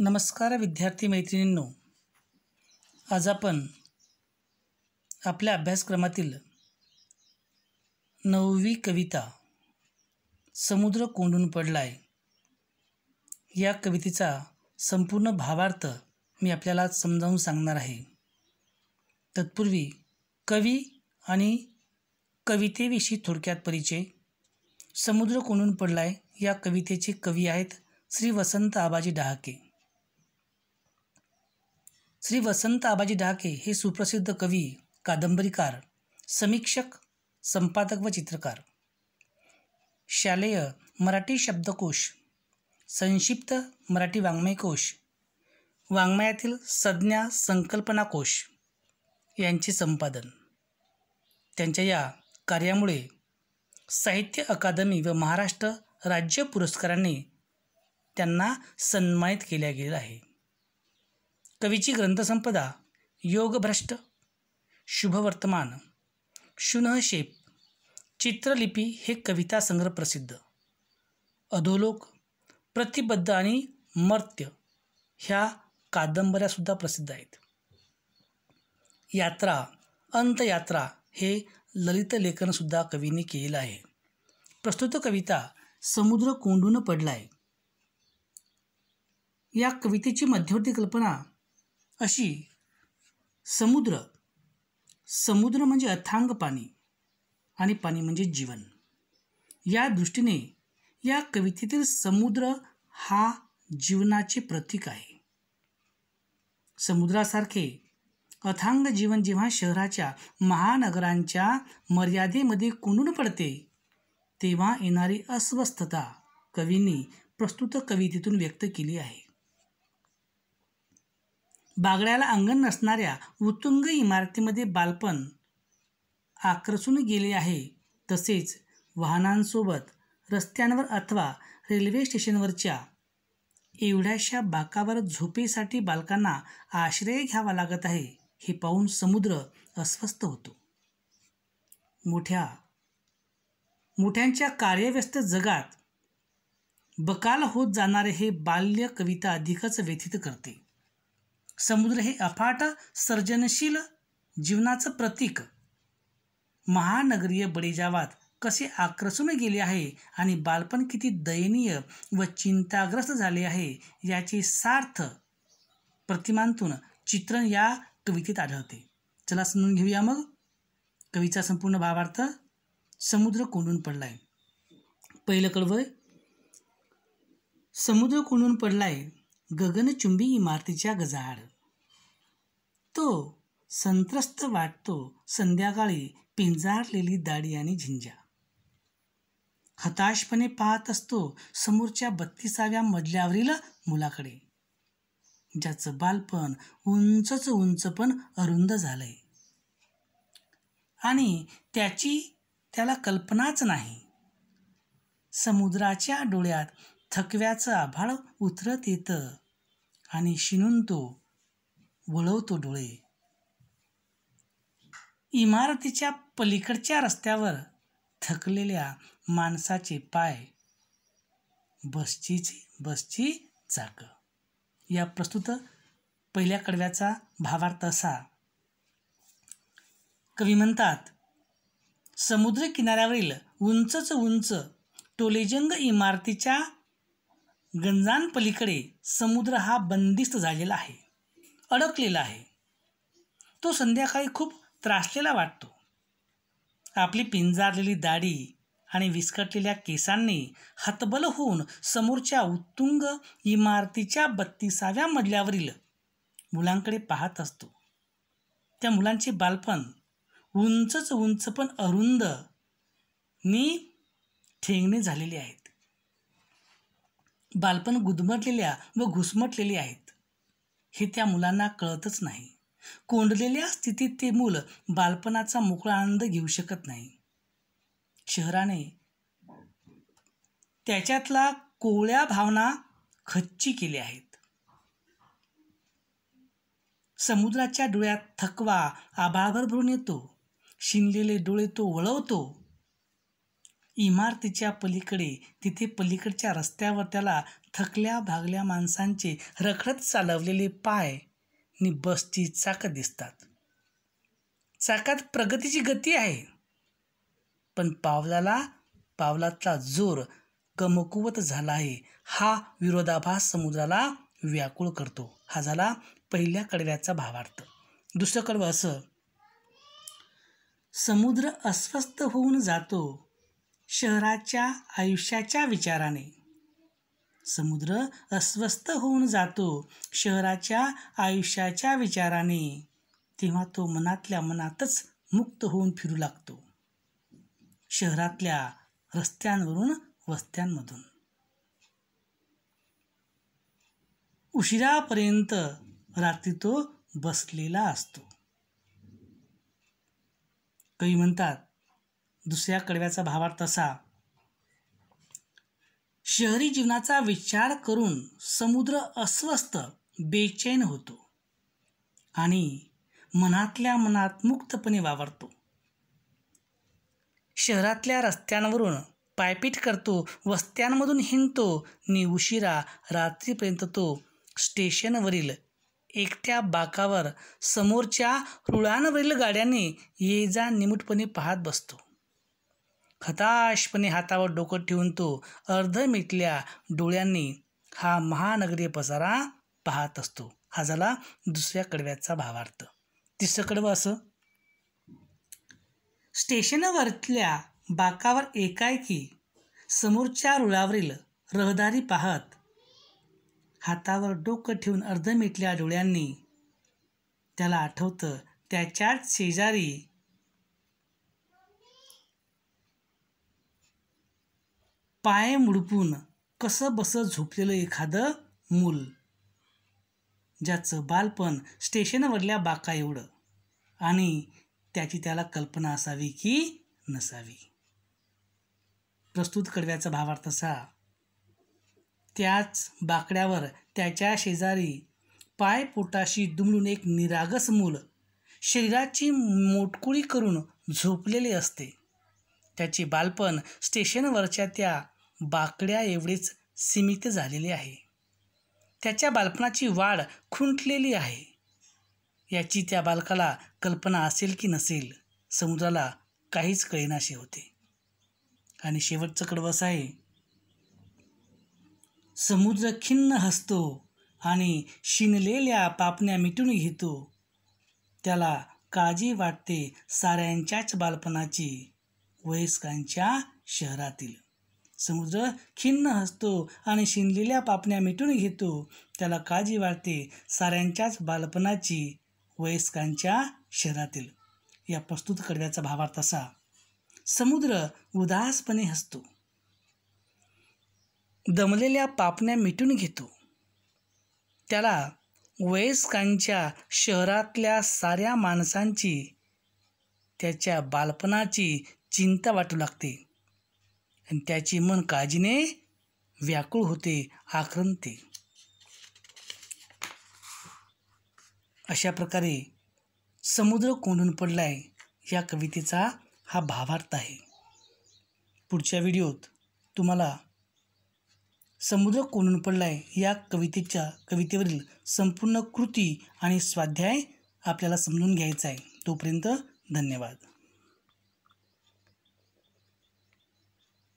नमस्कार विद्यार्थी मैत्रिणींनो आज आपण आपल्या अभ्यासक्रमातील नववी कविता समुद्र कोंडून पडलाय या कवितेचा संपूर्ण भावार्थ मी आपल्याला समजावून सांगणार आहे तत्पूर्वी कवी आणि कवितेविषयी थोडक्यात परिचय समुद्र कोंडून पडलाय या कवितेचे कवी आहेत श्री वसंत आबाजी डहाके श्री वसंत आबाजी डहाके हे सुप्रसिद्ध कवी कादंबरीकार समीक्षक संपादक व चित्रकार शालेय मराठी शब्दकोश संक्षिप्त मराठी वाङ्मयकोश वाङ्मयातील संज्ञा संकल्पनाकोश यांचे संपादन त्यांच्या या कार्यामुळे साहित्य अकादमी व महाराष्ट्र राज्य पुरस्काराने त्यांना सन्मानित केल्या गेलं आहे कवीची ग्रंथसंपदा योगभ्रष्ट शुभवर्तमान शुनहशेप चित्रलिपी हे कविता संग्रह प्रसिद्ध अधोलोक प्रतिबद्ध आणि मर्त्य ह्या कादंबऱ्यासुद्धा प्रसिद्ध आहेत यात्रा अंतयात्रा हे ललित लेखनसुद्धा कवीने केलेलं आहे प्रस्तुत कविता समुद्र कोंडून पडला आहे या कवितेची मध्यवर्ती कल्पना अशी समुद्र समुद्र म्हणजे अथांग पाणी आणि पाणी म्हणजे जीवन या दृष्टीने या कवितेतील समुद्र हा जीवनाचे प्रतीक आहे समुद्रासारखे अथांग जीवन जेव्हा शहराच्या महानगरांच्या मर्यादेमध्ये कुंडून पडते तेव्हा येणारी अस्वस्थता कवींनी प्रस्तुत कवितेतून व्यक्त केली आहे बागड्याला अंगण नसणाऱ्या उत्तुंग इमारतीमध्ये बालपण आकर्षून गेले आहे तसेच वाहनांसोबत रस्त्यांवर अथवा रेल्वे स्टेशनवरच्या एवढ्याशा बाकावर झोपेसाठी बालकांना आश्रय घ्यावा लागत आहे हे पाहून समुद्र अस्वस्थ होतो मोठ्या मोठ्यांच्या कार्यव्यस्त जगात बकाल होत जाणारे हे बाल्य कविता अधिकच व्यथित करते समुद्र हे अफाट सर्जनशील जीवनाचं प्रतीक महानगरीय बडेजावात कसे आक्रसून गेले आहे आणि बालपण किती दयनीय व चिंताग्रस्त झाले आहे याचे सार्थ प्रतिमांतून चित्रण या कवितेत आढळते चला समजून घेऊया मग कवीचा संपूर्ण भावार्थ समुद्र कोंडून पडलाय पहिलं कळवय समुद्र कोंडून पडलाय गगनचुंबी इमारतीच्या गजाड तो संत्रस्त वाटतो संध्याकाळी पिंजारलेली दाढी आणि झिंजा हताशपणे पाहत असतो समोरच्या बत्तीसाव्या मजल्यावरील मुलाकडे ज्याचं बालपण उंचच उंच पण अरुंद झालंय आणि त्याची त्याला कल्पनाच नाही समुद्राच्या डोळ्यात थकव्याचं आभाळ उतरत येतं आणि शिणून तो वळवतो डोळे इमारतीच्या पलीकडच्या रस्त्यावर थकलेल्या माणसाचे पाय बसचीची बसची चाक या प्रस्तुत पहिल्या कडव्याचा भावार्थ असा कवी म्हणतात समुद्र किनाऱ्यावरील उंचच उंच टोलेजंग इमारतीच्या गंजांपलीकडे समुद्र हा बंदिस्त झालेला आहे अडकलेला आहे तो संध्याकाळी खूप त्रासलेला वाटतो आपली पिंजारलेली दाढी आणि विस्कटलेल्या केसांनी हतबल होऊन समोरच्या उत्तुंग इमारतीच्या बत्तीसाव्या मजल्यावरील मुलांकडे पाहत असतो त्या मुलांचे बालपण उंचच उंच पण अरुंद नी ठेंगणे झालेले आहेत बालपण गुदमटलेल्या व घुसमटलेली आहेत हे त्या मुलांना कळतच नाही कोंडलेल्या स्थितीत ते मूल बालपणाचा मोकळा आनंद घेऊ शकत नाही शहराने त्याच्यातला कोवळ्या भावना खच्ची केल्या आहेत समुद्राच्या डोळ्यात थकवा आभाळभर भरून येतो शिनलेले डोळे तो वळवतो इमारतीच्या पलीकडे तिथे पलीकडच्या रस्त्यावर त्याला थकल्या भागल्या माणसांचे रखडत चालवलेले पाय नि बसची चाकं दिसतात चाकात प्रगतीची गती आहे पण पावलाला पावलातला जोर कमकुवत झाला आहे हा विरोधाभास समुद्राला व्याकुळ करतो हा झाला पहिल्या कडव्याचा भावार्थ दुसरं कडवं असं समुद्र अस्वस्थ होऊन जातो शहराच्या आयुष्याच्या विचाराने समुद्र अस्वस्थ होऊन जातो शहराच्या आयुष्याच्या विचाराने तेव्हा तो मनातल्या मनातच मुक्त होऊन फिरू लागतो शहरातल्या रस्त्यांवरून वस्त्यांमधून उशिरापर्यंत रात्री तो बसलेला असतो काही म्हणतात दुसऱ्या कडव्याचा भावार तसा शहरी जीवनाचा विचार करून समुद्र अस्वस्थ बेचैन होतो आणि मनातल्या मनात मुक्तपणे वावरतो शहरातल्या रस्त्यांवरून पायपीट करतो वस्त्यांमधून हिंडतो नि उशिरा रात्रीपर्यंत तो स्टेशनवरील एकट्या बाकावर समोरच्या रुळांवरील गाड्यांनी ये जा निमूटपणे पाहत बसतो खताशपणे हातावर डोकं ठेवून तो अर्ध मिटल्या डोळ्यांनी हा महानगरीय पसारा पाहत असतो हा झाला दुसऱ्या कडव्याचा भावार्थ तिसरं कडवं असं स्टेशनवरतल्या बाकावर एकाएकी समोरच्या रुळावरील रहदारी पाहत हातावर डोकं ठेवून अर्ध मिटल्या डोळ्यांनी त्याला आठवतं त्याच्याच शेजारी पाय मुडपून कसं बसं झोपलेलं एखादं मूल ज्याचं बालपण स्टेशनवरल्या बाका एवढं आणि त्याची त्याला कल्पना असावी की नसावी प्रस्तुत कडव्याचा भावार्थ असा त्याच बाकड्यावर त्याच्या शेजारी पाय पोटाशी दुमडून एक निरागस मूल शरीराची मोटकुळी करून झोपलेले असते त्याचे बालपण स्टेशनवरच्या त्या बाकड्या एवढेच सीमित झालेले आहे त्याच्या बालपणाची वाढ खुंटलेली आहे याची त्या बालकाला कल्पना असेल की नसेल समुद्राला काहीच कळेनाशी होते आणि शेवटचं कडवस आहे समुद्र खिन्न हसतो आणि शिनलेल्या पापण्या मिटून घेतो त्याला काळजी वाटते साऱ्यांच्याच बालपणाची वयस्कांच्या शहरातील समुद्र खिन्न हसतो आणि शिनलेल्या पापण्या मिटून घेतो त्याला काळजी वाटते साऱ्यांच्याच बालपणाची वयस्कांच्या शहरातील या प्रस्तुत कडव्याचा भावार्थ असा समुद्र उदासपणे हसतो दमलेल्या पापण्या मिटून घेतो त्याला वयस्कांच्या शहरातल्या साऱ्या माणसांची त्याच्या बालपणाची चिंता वाटू लागते आणि त्याचे मन काळजीने व्याकुळ होते आक्रंते अशा प्रकारे समुद्र कोंडून पडलाय या कवितेचा हा भावार्थ आहे पुढच्या व्हिडिओत तुम्हाला समुद्र कोंडून पडलाय या कवितेच्या कवितेवरील संपूर्ण कृती आणि स्वाध्याय आपल्याला समजून घ्यायचा आहे तोपर्यंत धन्यवाद